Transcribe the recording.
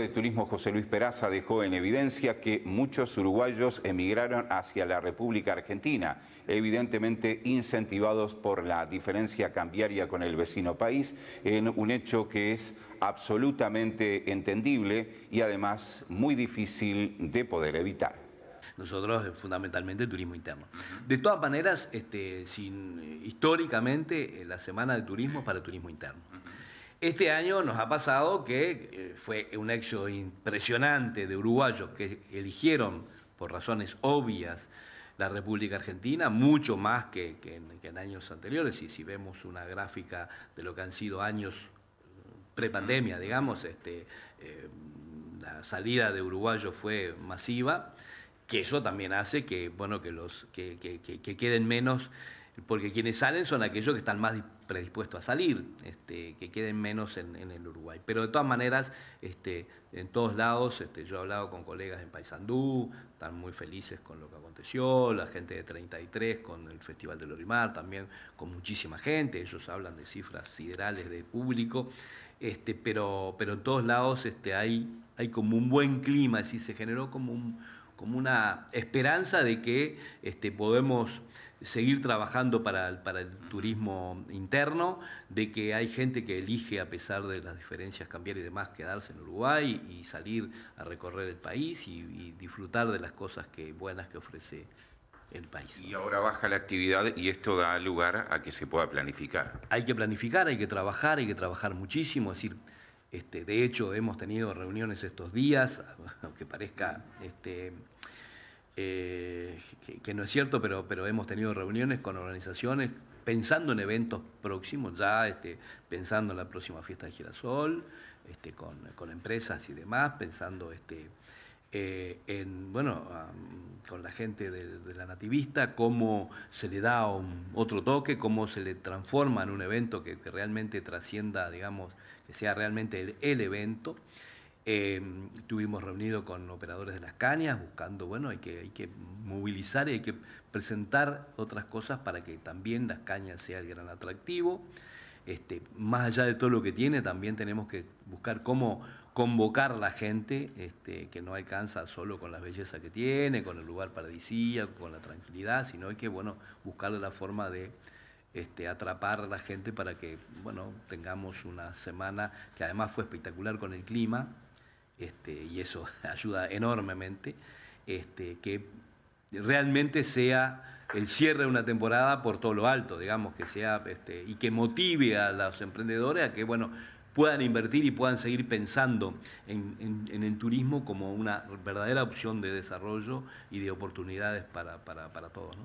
de Turismo José Luis Peraza dejó en evidencia que muchos uruguayos emigraron hacia la República Argentina, evidentemente incentivados por la diferencia cambiaria con el vecino país, en un hecho que es absolutamente entendible y además muy difícil de poder evitar nosotros eh, fundamentalmente turismo interno. De todas maneras, este, sin, eh, históricamente eh, la semana de turismo es para turismo interno. Este año nos ha pasado que eh, fue un éxodo impresionante de uruguayos que eligieron, por razones obvias, la República Argentina, mucho más que, en, años anteriores. Y si vemos una gráfica de lo que han sido años eh, prepandemia, digamos, este, eh, la salida de uruguayos fue masiva, que eso también hace que, bueno, que, los, que queden menos porque quienes salen son aquellos que están más predispuestos a salir, este, que queden menos en, el Uruguay. Pero de todas maneras, este, en todos lados, este, yo he hablado con colegas en Paysandú, están muy felices con lo que aconteció, la gente de 33 con el Festival de Lorimar, también con muchísima gente, ellos hablan de cifras siderales de público, pero, pero en todos lados hay, como un buen clima, es decir, se generó como, una esperanza de que podemos seguir trabajando para, para, el turismo interno, de que hay gente que elige, a pesar de las diferencias cambiar y demás, quedarse en Uruguay y salir a recorrer el país y, disfrutar de las cosas que, buenas que ofrece el país. Y ahora baja la actividad y esto da lugar a que se pueda planificar. Hay que planificar, hay que trabajar, hay que trabajar muchísimo, es decir, este, de hecho hemos tenido reuniones estos días, aunque parezca... Este, eh, que, no es cierto, pero, pero hemos tenido reuniones con organizaciones pensando en eventos próximos, ya este, pensando en la próxima fiesta de girasol, este, con, empresas y demás, pensando este, eh, en, bueno, con la gente de, la nativista, cómo se le da otro toque, cómo se le transforma en un evento que, realmente trascienda, digamos, que sea realmente el evento. Em, estuvimos reunidos con operadores de las cañas buscando, bueno, hay que, hay que movilizar y hay que presentar otras cosas para que también las cañas sea el gran atractivo. Este, más allá de todo lo que tiene, también tenemos que buscar cómo convocar a la gente este, que no alcanza solo con la belleza que tiene, con el lugar paradisíaco, con la tranquilidad, sino hay que bueno, buscarle la forma de este, atrapar a la gente para que bueno, tengamos una semana que además fue espectacular con el clima, este, y eso ayuda enormemente, este, que realmente sea el cierre de una temporada por todo lo alto, digamos, que sea este, y que motive a los emprendedores a que, bueno, puedan invertir y puedan seguir pensando en, el turismo como una verdadera opción de desarrollo y de oportunidades para, todos.